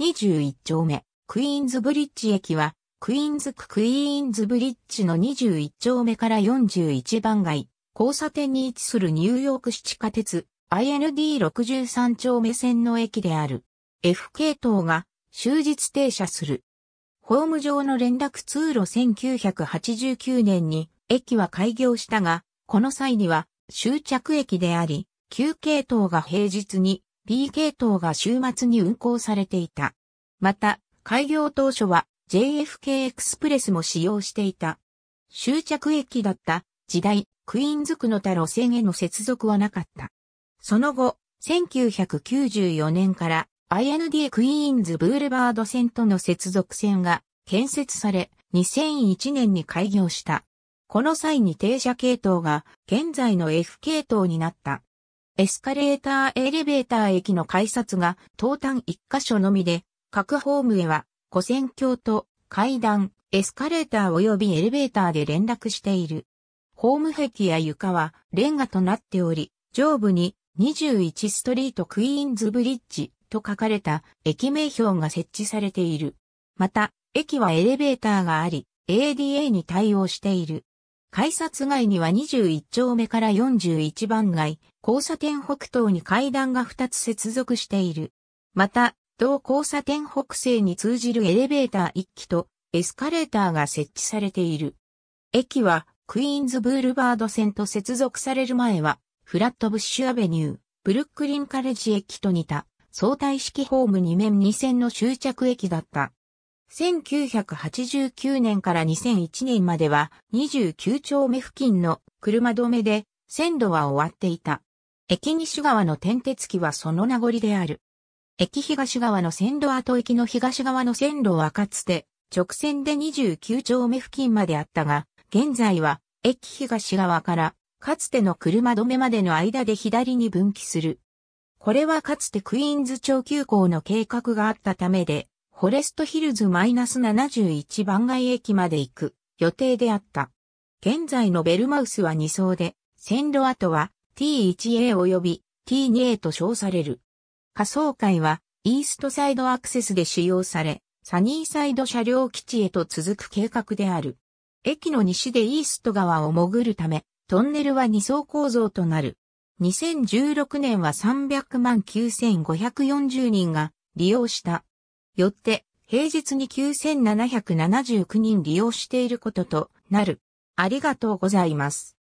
21丁目、クイーンズブリッジ駅は、クイーンズ区クイーンズブリッジの21丁目から41番街、交差点に位置するニューヨーク市地下鉄 IND63 丁目線の駅である。F 系統が終日停車する。ホーム上の連絡通路1989年に駅は開業したが、この際には終着駅であり、9系統が平日に B 系統が週末に運行されていた。また、開業当初は JFK エクスプレスも使用していた。終着駅だった時代、クイーンズ区の多路線への接続はなかった。その後、1994年から IND クイーンズブールバード線との接続線が建設され、2001年に開業した。この際に停車系統が現在の F 系統になった。エスカレーターエレベーター駅の改札が東端1カ所のみで、各ホームへは、古線橋と階段、エスカレーター及びエレベーターで連絡している。ホーム壁や床はレンガとなっており、上部に21ストリートクイーンズブリッジと書かれた駅名標が設置されている。また、駅はエレベーターがあり、ADA に対応している。改札街には21丁目から41番街、交差点北東に階段が2つ接続している。また、同交差点北西に通じるエレベーター1機とエスカレーターが設置されている。駅はクイーンズブールバード線と接続される前はフラットブッシュアベニュー、ブルックリンカレッジ駅と似た相対式ホーム2面2線の終着駅だった。1989年から2001年までは29丁目付近の車止めで線路は終わっていた。駅西側の転鉄機はその名残である。駅東側の線路跡駅の東側の線路はかつて直線で29丁目付近まであったが、現在は駅東側からかつての車止めまでの間で左に分岐する。これはかつてクイーンズ超急行の計画があったためで、フォレストヒルズ -71 番街駅まで行く予定であった。現在のベルマウスは2層で、線路跡は T1A 及び T2A と称される。仮想会はイーストサイドアクセスで使用され、サニーサイド車両基地へと続く計画である。駅の西でイースト側を潜るため、トンネルは2層構造となる。2016年は300万9540人が利用したよって、平日に9779人利用していることとなる。ありがとうございます。